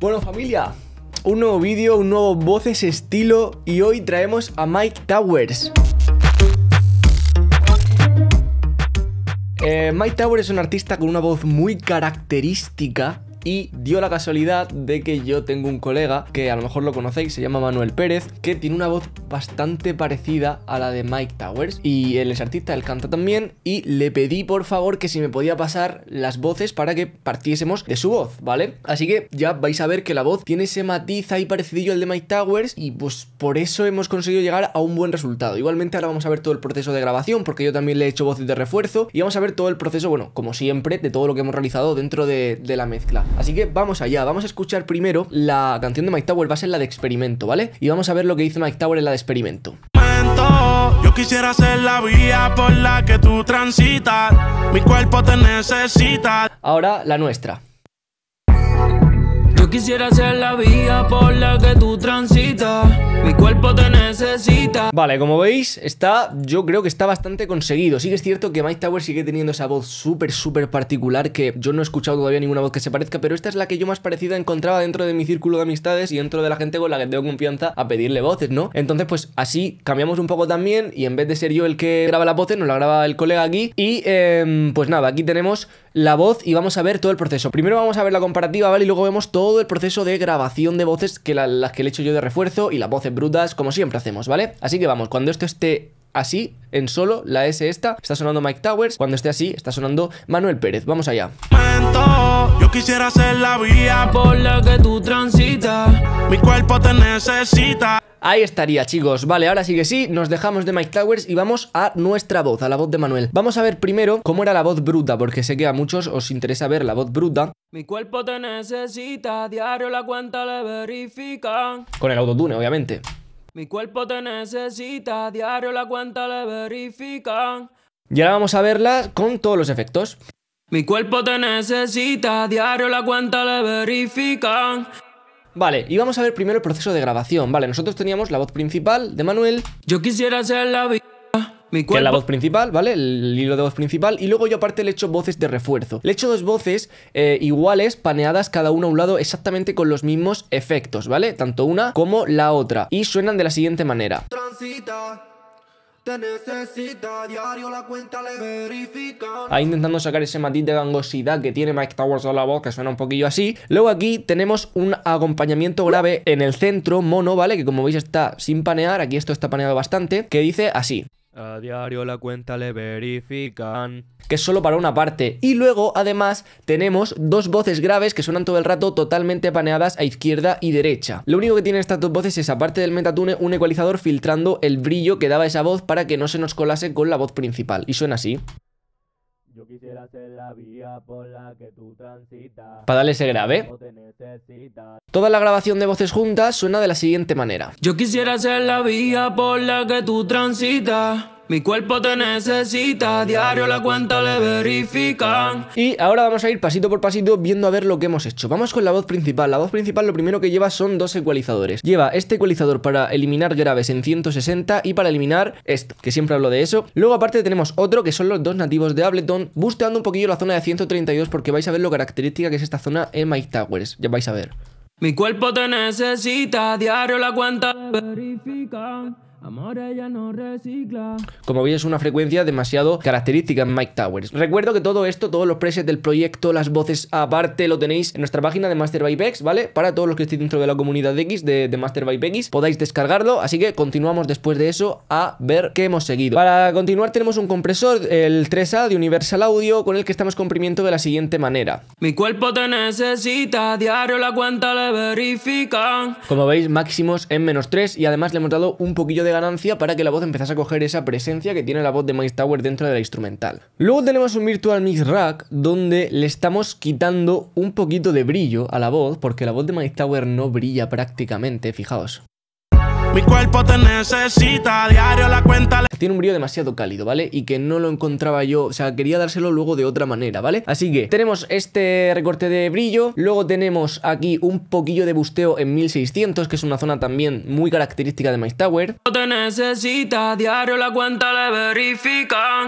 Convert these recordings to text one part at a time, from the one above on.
Bueno familia, un nuevo vídeo, un nuevo voces estilo y hoy traemos a Mike Towers. Eh, Mike Towers es un artista con una voz muy característica y dio la casualidad de que yo tengo un colega que a lo mejor lo conocéis, se llama Manuel Pérez, que tiene una voz bastante parecida a la de Mike Towers y él es artista, él canta también y le pedí por favor que si me podía pasar las voces para que partiésemos de su voz, ¿vale? Así que ya vais a ver que la voz tiene ese matiz ahí parecido al de Mike Towers y pues por eso hemos conseguido llegar a un buen resultado. Igualmente ahora vamos a ver todo el proceso de grabación porque yo también le he hecho voces de refuerzo y vamos a ver todo el proceso, bueno, como siempre, de todo lo que hemos realizado dentro de la mezcla. Así que vamos allá, vamos a escuchar primero la canción de Mike Tower, va a ser la de experimento, ¿vale? Y vamos a ver lo que dice Mike Tower en la de experimento. Ahora la nuestra quisiera ser la vía por la que tú transitas. Mi cuerpo te necesita. Vale, como veis, está, yo creo que está bastante conseguido. Sí que es cierto que Mike Tower sigue teniendo esa voz súper, súper particular que yo no he escuchado todavía ninguna voz que se parezca, pero esta es la que yo más parecida encontraba dentro de mi círculo de amistades y dentro de la gente con la que tengo confianza a pedirle voces, ¿no? Entonces, pues así cambiamos un poco también y en vez de ser yo el que graba las voces, nos la graba el colega aquí. Y em, pues nada, aquí tenemos la voz y vamos a ver todo el proceso. Primero vamos a ver la comparativa, ¿vale? Y luego vemos todo el proceso de grabación de voces, que las que le he hecho yo de refuerzo y las voces brutas, como siempre hacemos, ¿vale? Así que vamos, cuando esto esté así, en solo, la S esta, está sonando Mike Towers, cuando esté así, está sonando Manuel Pérez. Vamos allá. Yo quisiera la vía por que tú mi cuerpo te necesita. Ahí estaría, chicos. Vale, ahora sí que sí, nos dejamos de Mike Towers y vamos a nuestra voz, a la voz de Manuel. Vamos a ver primero cómo era la voz bruta, porque sé que a muchos os interesa ver la voz bruta. Mi cuerpo te necesita, diario la cuenta le verifican. Con el autotune, obviamente. Mi cuerpo te necesita, diario la cuenta le verifican. Y ahora vamos a verla con todos los efectos. Mi cuerpo te necesita, diario la cuenta le verifican. Vale, y vamos a ver primero el proceso de grabación. Vale, nosotros teníamos la voz principal de Manuel. Yo quisiera ser la vida mi la voz principal, ¿vale? El hilo de voz principal. Y luego yo aparte le echo voces de refuerzo. Le echo dos voces eh, iguales, paneadas cada una a un lado, exactamente con los mismos efectos, ¿vale? Tanto una como la otra. Y suenan de la siguiente manera. Ahí intentando sacar ese matiz de gangosidad que tiene Mike Towers a la voz, que suena un poquillo así. Luego aquí tenemos un acompañamiento grave en el centro, mono, ¿vale? Que como veis está sin panear, aquí esto está paneado bastante, que dice así. A diario la cuenta le verifican. Que es solo para una parte. Y luego, además, tenemos dos voces graves que suenan todo el rato totalmente paneadas a izquierda y derecha. Lo único que tienen estas dos voces es, aparte del metatune, un ecualizador filtrando el brillo que daba esa voz para que no se nos colase con la voz principal. Y suena así. Yo quisiera ser la vía por la que tú transitas. Para darle ese grave. Toda la grabación de voces juntas suena de la siguiente manera. Yo quisiera ser la vía por la que tú transitas. Mi cuerpo te necesita, diario la cuenta le verifican. Y ahora vamos a ir pasito por pasito viendo a ver lo que hemos hecho. Vamos con la voz principal. La voz principal lo primero que lleva son dos ecualizadores. Lleva este ecualizador para eliminar graves en 160 y para eliminar esto, que siempre hablo de eso. Luego aparte tenemos otro que son los dos nativos de Ableton, busteando un poquillo la zona de 132 porque vais a ver lo característica que es esta zona en My Towers. Ya vais a ver. Mi cuerpo te necesita, diario la cuenta verifican. Amor, ella no recicla. Como veis, es una frecuencia demasiado característica en Mike Towers. Recuerdo que todo esto, todos los presets del proyecto, las voces aparte, lo tenéis en nuestra página de Master ¿vale? Para todos los que estéis dentro de la comunidad de X, de, Master by podáis descargarlo. Así que continuamos después de eso a ver qué hemos seguido. Para continuar, tenemos un compresor, el 3A de Universal Audio, con el que estamos comprimiendo de la siguiente manera. Mi cuerpo te necesita, diario la cuenta le Como veis, máximos en menos 3 y además le hemos dado un poquillo de ganancia para que la voz empezase a coger esa presencia que tiene la voz de Mike Tower dentro de la instrumental. Luego tenemos un Virtual Mix Rack donde le estamos quitando un poquito de brillo a la voz porque la voz de Mike Tower no brilla prácticamente, fijaos. Mi cuerpo te necesita, diario la cuenta Tiene un brillo demasiado cálido, ¿vale? Y que no lo encontraba yo, o sea, quería dárselo luego de otra manera, ¿vale? Así que tenemos este recorte de brillo, luego tenemos aquí un poquillo de busteo en 1600, que es una zona también muy característica de My Tower. te necesita, diario la cuenta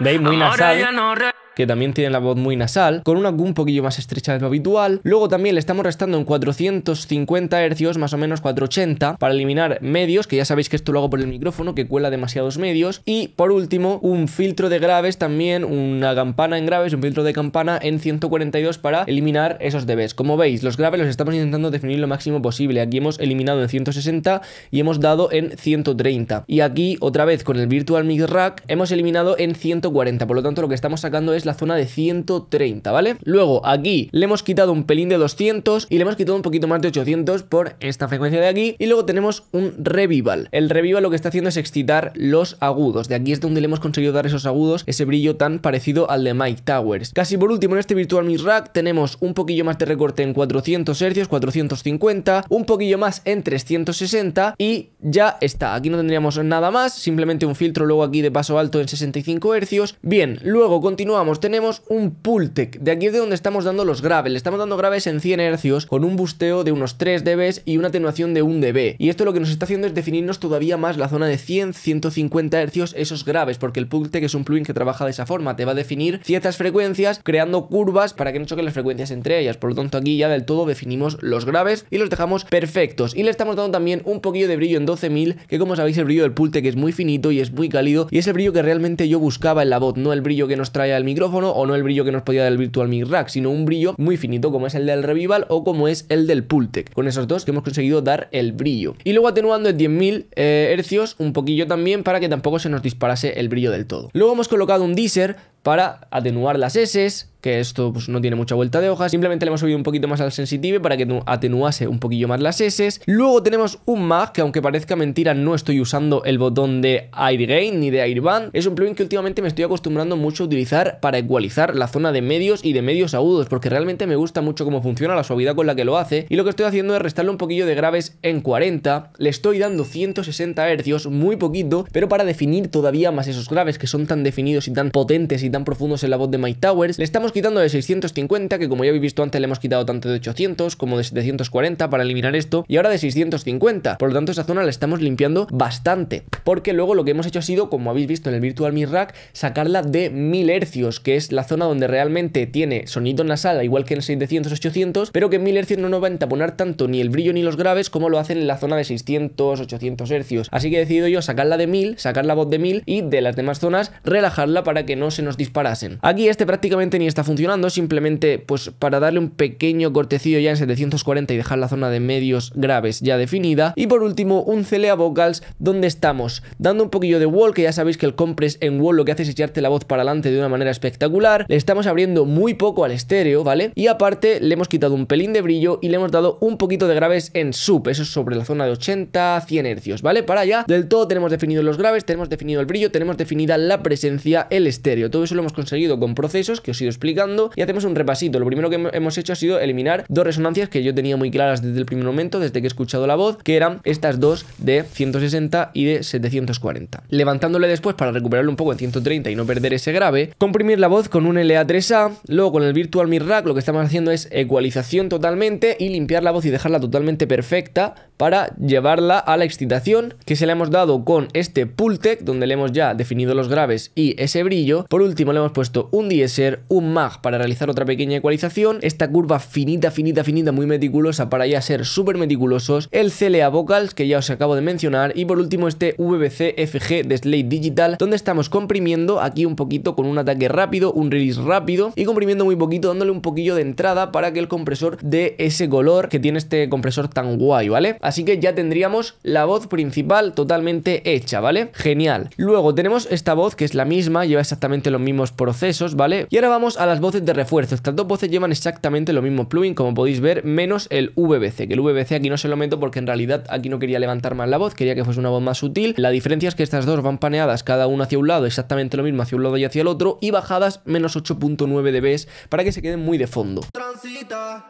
¿Veis? Muy ¿eh? que también tiene la voz muy nasal, con una un poquillo más estrecha de lo habitual. Luego también le estamos restando en 450 Hz, más o menos 480, para eliminar medios, que ya sabéis que esto lo hago por el micrófono, que cuela demasiados medios. Y por último, un filtro de graves también, una campana en graves, un filtro de campana en 142 para eliminar esos dBs. Como veis, los graves los estamos intentando definir lo máximo posible. Aquí hemos eliminado en 160 y hemos dado en 130. Y aquí, otra vez, con el Virtual Mix Rack, hemos eliminado en 140. Por lo tanto, lo que estamos sacando es la zona de 130, ¿vale? Luego aquí le hemos quitado un pelín de 200 y le hemos quitado un poquito más de 800 por esta frecuencia de aquí y luego tenemos un revival. El revival lo que está haciendo es excitar los agudos. De aquí es donde le hemos conseguido dar esos agudos, ese brillo tan parecido al de Mike Towers. Casi por último en este Virtual Mix Rack tenemos un poquillo más de recorte en 400 hercios, 450, un poquillo más en 360 y ya está. Aquí no tendríamos nada más, simplemente un filtro luego aquí de paso alto en 65 hercios Bien, luego continuamos, tenemos un Pultec. De aquí es de donde estamos dando los graves. Le estamos dando graves en 100 hercios con un busteo de unos 3 dB y una atenuación de 1 dB. Y esto lo que nos está haciendo es definirnos todavía más la zona de 100, 150 hercios esos graves, porque el Pultec es un plugin que trabaja de esa forma. Te va a definir ciertas frecuencias creando curvas para que no choquen las frecuencias entre ellas. Por lo tanto, aquí ya del todo definimos los graves y los dejamos perfectos. Y le estamos dando también un poquillo de brillo en 12.000, que como sabéis el brillo del Pultec es muy finito y es muy cálido, y es el brillo que realmente yo buscaba en la voz no el brillo que nos trae el micrófono o no el brillo que nos podía dar el Virtual Mic Rack, sino un brillo muy finito como es el del Revival o como es el del Pultec. Con esos dos que hemos conseguido dar el brillo. Y luego atenuando en 10.000 eh, hercios un poquillo también para que tampoco se nos disparase el brillo del todo. Luego hemos colocado un Deezer para atenuar las S, que esto pues, no tiene mucha vuelta de hoja, simplemente le hemos subido un poquito más al sensitive para que atenuase un poquillo más las S. Luego tenemos un mag, que aunque parezca mentira no estoy usando el botón de Air Gain ni de Air Band, es un plugin que últimamente me estoy acostumbrando mucho a utilizar para ecualizar la zona de medios y de medios agudos, porque realmente me gusta mucho cómo funciona la suavidad con la que lo hace, y lo que estoy haciendo es restarle un poquillo de graves en 40, le estoy dando 160 Hz, muy poquito, pero para definir todavía más esos graves que son tan definidos y tan potentes y tan profundos en la voz de My Towers. Le estamos quitando de 650, que como ya habéis visto antes le hemos quitado tanto de 800 como de 740 para eliminar esto, y ahora de 650. Por lo tanto, esa zona la estamos limpiando bastante, porque luego lo que hemos hecho ha sido, como habéis visto en el Virtual Mi Rack, sacarla de 1000 hercios, que es la zona donde realmente tiene sonido nasal, la igual que en 600, 800, pero que en 1000 hercios no nos va a entaponar tanto ni el brillo ni los graves como lo hacen en la zona de 600, 800 hercios. Así que he decidido yo sacarla de 1000, sacar la voz de 1000 y de las demás zonas relajarla para que no se nos disparasen. Aquí este prácticamente ni está funcionando, simplemente pues para darle un pequeño cortecillo ya en 740 y dejar la zona de medios graves ya definida. Y por último, un Celea Vocals donde estamos dando un poquillo de wall, que ya sabéis que el compres en wall lo que hace es echarte la voz para adelante de una manera espectacular. Le estamos abriendo muy poco al estéreo, ¿vale? Y aparte le hemos quitado un pelín de brillo y le hemos dado un poquito de graves en sub, eso es sobre la zona de 80, 100 hercios, ¿vale? Para allá del todo tenemos definidos los graves, tenemos definido el brillo, tenemos definida la presencia, el estéreo, todo eso lo hemos conseguido con procesos que os he ido explicando y hacemos un repasito. Lo primero que hemos hecho ha sido eliminar dos resonancias que yo tenía muy claras desde el primer momento, desde que he escuchado la voz, que eran estas dos de 160 y de 740. Levantándole después para recuperarlo un poco en 130 y no perder ese grave, comprimir la voz con un LA3A, luego con el Virtual Mirac lo que estamos haciendo es ecualización totalmente y limpiar la voz y dejarla totalmente perfecta para llevarla a la excitación que se le hemos dado con este Pultec, donde le hemos ya definido los graves y ese brillo. Por último, le hemos puesto un diesel, un mag para realizar otra pequeña ecualización, esta curva finita, finita, finita, muy meticulosa para ya ser súper meticulosos, el CLA Vocals que ya os acabo de mencionar y por último este VBC FG de Slate Digital donde estamos comprimiendo aquí un poquito con un ataque rápido, un release rápido y comprimiendo muy poquito dándole un poquillo de entrada para que el compresor dé ese color que tiene este compresor tan guay, ¿vale? Así que ya tendríamos la voz principal totalmente hecha, ¿vale? Genial. Luego tenemos esta voz que es la misma, lleva exactamente los mismos procesos, ¿vale? Y ahora vamos a las voces de refuerzo. Estas dos voces llevan exactamente lo mismo plugin, como podéis ver, menos el VBC, que el VBC aquí no se lo meto porque en realidad aquí no quería levantar más la voz, quería que fuese una voz más sutil. La diferencia es que estas dos van paneadas cada una hacia un lado, exactamente lo mismo hacia un lado y hacia el otro, y bajadas menos 8.9 dB para que se queden muy de fondo. Transita,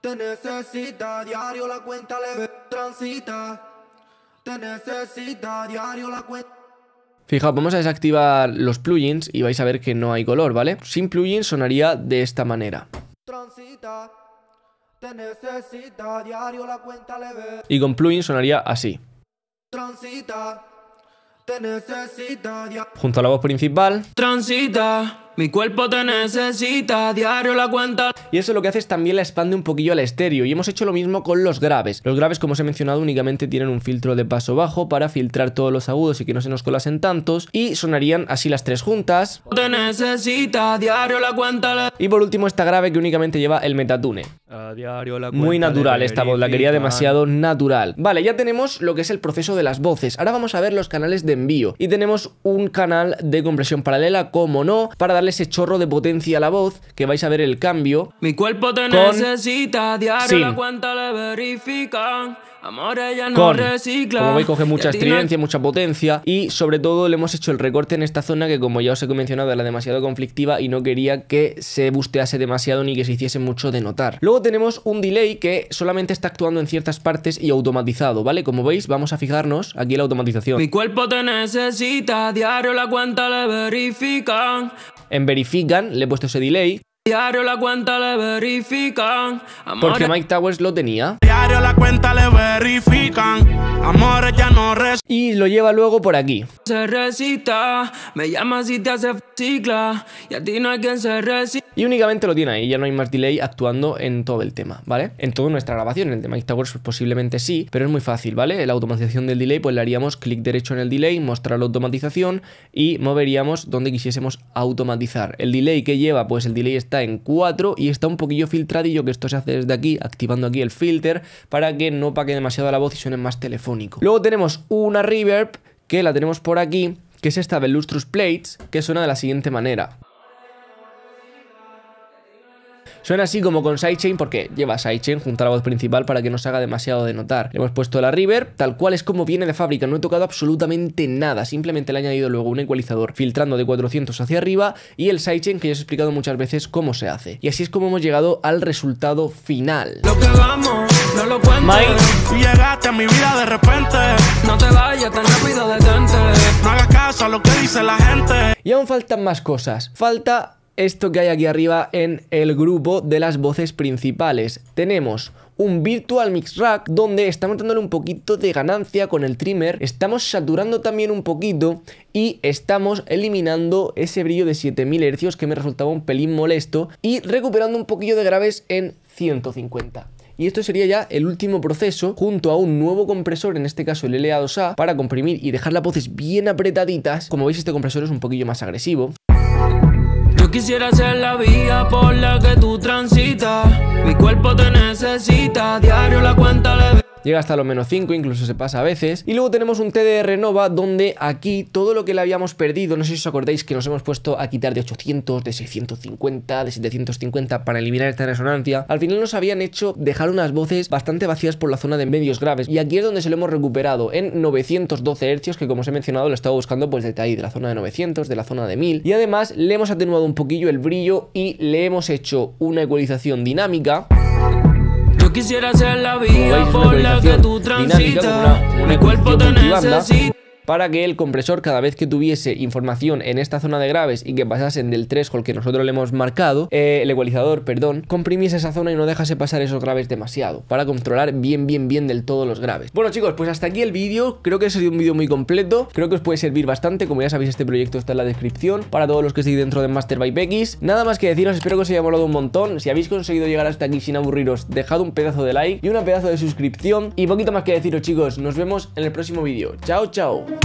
te necesita, diario la cuenta le transita, te necesita, diario la cuenta. Fijaos, vamos a desactivar los plugins y vais a ver que no hay color, ¿vale? Sin plugins sonaría de esta manera. Y con plugins sonaría así. Junto a la voz principal. Mi cuerpo te necesita, diario la cuenta. Y eso lo que hace es también la expande un poquillo al estéreo. Y hemos hecho lo mismo con los graves. Los graves, como os he mencionado, únicamente tienen un filtro de paso bajo para filtrar todos los agudos y que no se nos colasen tantos. Y sonarían así las tres juntas. Y por último, esta grave que únicamente lleva el metatune. Muy natural esta voz, la quería demasiado natural. Vale, ya tenemos lo que es el proceso de las voces. Ahora vamos a ver los canales de envío. Y tenemos un canal de compresión paralela, como no, para darle ese chorro de potencia a la voz, que vais a ver el cambio. Mi cuerpo te necesita, diario la cuenta le verifican. Amor, ella no recicla. Como veis, coge mucha estridencia, mucha potencia. Y sobre todo, le hemos hecho el recorte en esta zona que, como ya os he mencionado, era demasiado conflictiva y no quería que se bustease demasiado ni que se hiciese mucho de notar. Luego tenemos un delay que solamente está actuando en ciertas partes y automatizado, ¿vale? Como veis, vamos a fijarnos aquí en la automatización. Mi cuerpo te necesita, diario la cuenta le verifican. En Verifican le he puesto ese delay, la cuenta le verifican. Porque Mike Towers lo tenía. Diario la cuenta le verifican. ya no Y lo lleva luego por aquí. Se me te hace Y Y únicamente lo tiene ahí, ya no hay más delay actuando en todo el tema, ¿vale? En toda nuestra grabación, en el de Mike Towers pues, posiblemente sí, pero es muy fácil, ¿vale? La automatización del delay, pues le haríamos clic derecho en el delay, mostrar la automatización y moveríamos donde quisiésemos automatizar. El delay que lleva, pues el delay está en 4 y está un poquillo filtradillo, que esto se hace desde aquí, activando aquí el filter, para que no paque demasiado la voz y suene más telefónico. Luego tenemos una reverb, que la tenemos por aquí, que es esta de lustrous Plates, que suena de la siguiente manera. Suena así como con sidechain porque lleva sidechain junto a la voz principal para que no se haga demasiado de notar. Le hemos puesto la river, tal cual es como viene de fábrica, no he tocado absolutamente nada, simplemente le he añadido luego un ecualizador filtrando de 400 hacia arriba y el sidechain que ya os he explicado muchas veces cómo se hace. Y así es como hemos llegado al resultado final. Lo que vamos, no lo llegaste a mi vida de repente. No te vayas tan rápido, No lo que dice la gente. Y aún faltan más cosas. Falta esto que hay aquí arriba en el grupo de las voces principales. Tenemos un Virtual Mix Rack donde estamos dándole un poquito de ganancia con el trimmer, estamos saturando también un poquito y estamos eliminando ese brillo de 7000 Hz que me resultaba un pelín molesto y recuperando un poquillo de graves en 150. Y esto sería ya el último proceso junto a un nuevo compresor, en este caso el LA2A, para comprimir y dejar las voces bien apretaditas. Como veis este compresor es un poquillo más agresivo. Yo quisiera ser la vía por la que tú transitas. Mi cuerpo te necesita, diario la cuenta le llega hasta los menos 5, incluso se pasa a veces. Y luego tenemos un TDR Nova donde aquí todo lo que le habíamos perdido, no sé si os acordáis que nos hemos puesto a quitar de 800, de 650, de 750 para eliminar esta resonancia, al final nos habían hecho dejar unas voces bastante vacías por la zona de medios graves. Y aquí es donde se lo hemos recuperado en 912 Hz, que como os he mencionado lo estaba buscando pues desde de la zona de 900, de la zona de 1000. Y además le hemos atenuado un poquillo el brillo y le hemos hecho una ecualización dinámica quisiera ser la vida por la que tú transitas. Mi cuerpo te necesita para que el compresor cada vez que tuviese información en esta zona de graves y que pasasen del threshold que nosotros le hemos marcado, eh, el ecualizador, perdón, comprimiese esa zona y no dejase pasar esos graves demasiado, para controlar bien, bien, bien del todo los graves. Bueno chicos, pues hasta aquí el vídeo, creo que ha sido un vídeo muy completo, creo que os puede servir bastante, como ya sabéis este proyecto está en la descripción, para todos los que estéis dentro de Master by X. Nada más que deciros, espero que os haya molado un montón, si habéis conseguido llegar hasta aquí sin aburriros, dejad un pedazo de like y un pedazo de suscripción, y poquito más que deciros chicos, nos vemos en el próximo vídeo, chao chao.